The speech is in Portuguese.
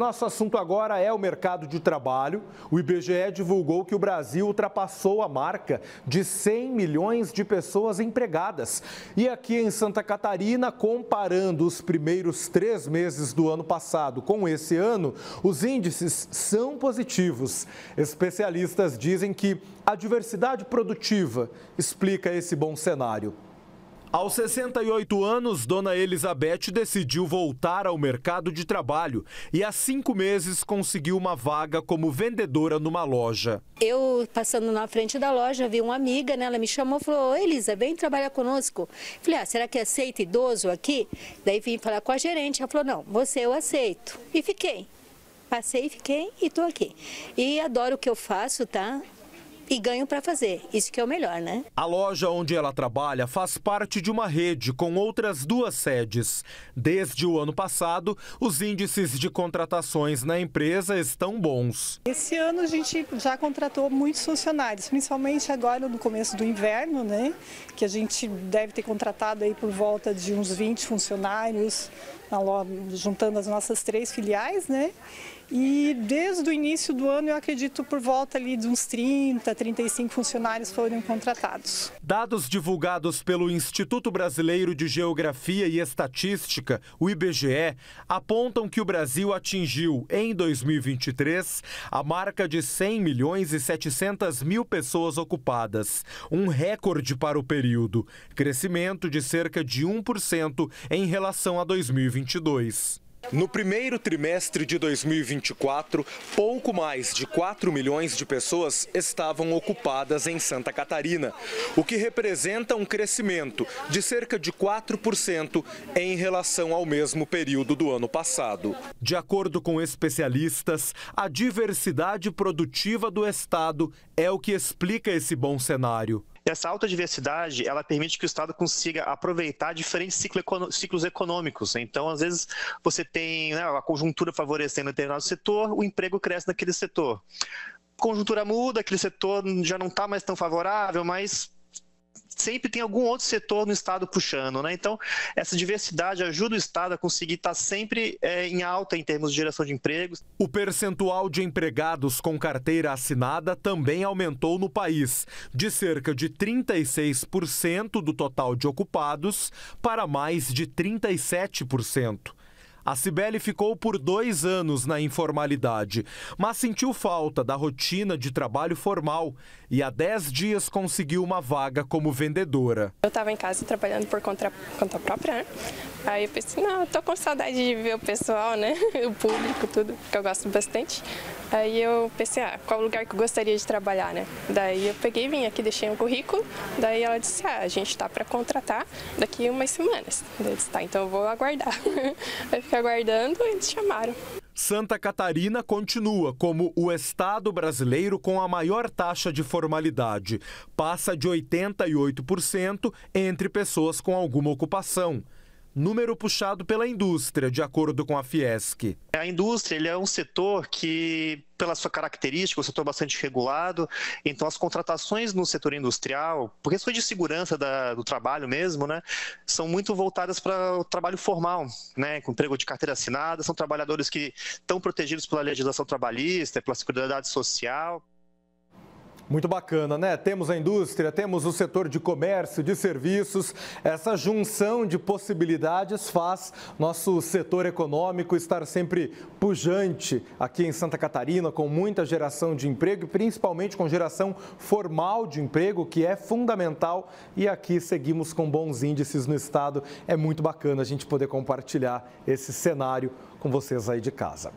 Nosso assunto agora é o mercado de trabalho. O IBGE divulgou que o Brasil ultrapassou a marca de 100 milhões de pessoas empregadas. E aqui em Santa Catarina, comparando os primeiros três meses do ano passado com esse ano, os índices são positivos. Especialistas dizem que a diversidade produtiva explica esse bom cenário. Aos 68 anos, Dona Elizabeth decidiu voltar ao mercado de trabalho e há cinco meses conseguiu uma vaga como vendedora numa loja. Eu, passando na frente da loja, vi uma amiga, né? Ela me chamou e falou, Elisa, vem trabalhar conosco. Falei, ah, será que aceita idoso aqui? Daí vim falar com a gerente, ela falou, não, você eu aceito. E fiquei passei, fiquei e estou aqui. E adoro o que eu faço, tá? e ganho para fazer. Isso que é o melhor, né? A loja onde ela trabalha faz parte de uma rede com outras duas sedes. Desde o ano passado, os índices de contratações na empresa estão bons. Esse ano a gente já contratou muitos funcionários, principalmente agora no começo do inverno, né? Que a gente deve ter contratado aí por volta de uns 20 funcionários Tá juntando as nossas três filiais, né? E desde o início do ano, eu acredito por volta ali de uns 30, 35 funcionários foram contratados. Dados divulgados pelo Instituto Brasileiro de Geografia e Estatística, o IBGE, apontam que o Brasil atingiu, em 2023, a marca de 100 milhões e 700 mil pessoas ocupadas, um recorde para o período, crescimento de cerca de 1% em relação a 2022. 2022. No primeiro trimestre de 2024, pouco mais de 4 milhões de pessoas estavam ocupadas em Santa Catarina, o que representa um crescimento de cerca de 4% em relação ao mesmo período do ano passado. De acordo com especialistas, a diversidade produtiva do estado é o que explica esse bom cenário essa alta diversidade, ela permite que o Estado consiga aproveitar diferentes ciclos econômicos. Então, às vezes, você tem né, a conjuntura favorecendo determinado setor, o emprego cresce naquele setor. Conjuntura muda, aquele setor já não está mais tão favorável, mas sempre tem algum outro setor no Estado puxando, né? Então, essa diversidade ajuda o Estado a conseguir estar sempre é, em alta em termos de geração de empregos. O percentual de empregados com carteira assinada também aumentou no país, de cerca de 36% do total de ocupados para mais de 37%. A Cibele ficou por dois anos na informalidade, mas sentiu falta da rotina de trabalho formal e há dez dias conseguiu uma vaga como vendedora. Eu estava em casa trabalhando por conta, conta própria, né? Aí eu pensei, não, estou tô com saudade de ver o pessoal, né? O público, tudo, que eu gosto bastante. Aí eu pensei, ah, qual lugar que eu gostaria de trabalhar, né? Daí eu peguei, vim aqui, deixei um currículo. Daí ela disse, ah, a gente está para contratar daqui umas semanas. eu disse, tá, então eu vou aguardar. Aí Fiquei aguardando e eles chamaram. Santa Catarina continua como o estado brasileiro com a maior taxa de formalidade. Passa de 88% entre pessoas com alguma ocupação número puxado pela indústria, de acordo com a Fiesc. A indústria ele é um setor que, pela sua característica, é um setor bastante regulado, então as contratações no setor industrial, por questões de segurança da, do trabalho mesmo, né, são muito voltadas para o trabalho formal, né, com emprego de carteira assinada, são trabalhadores que estão protegidos pela legislação trabalhista, pela seguridade social. Muito bacana, né? Temos a indústria, temos o setor de comércio, de serviços. Essa junção de possibilidades faz nosso setor econômico estar sempre pujante aqui em Santa Catarina, com muita geração de emprego e principalmente com geração formal de emprego, que é fundamental. E aqui seguimos com bons índices no estado. É muito bacana a gente poder compartilhar esse cenário com vocês aí de casa.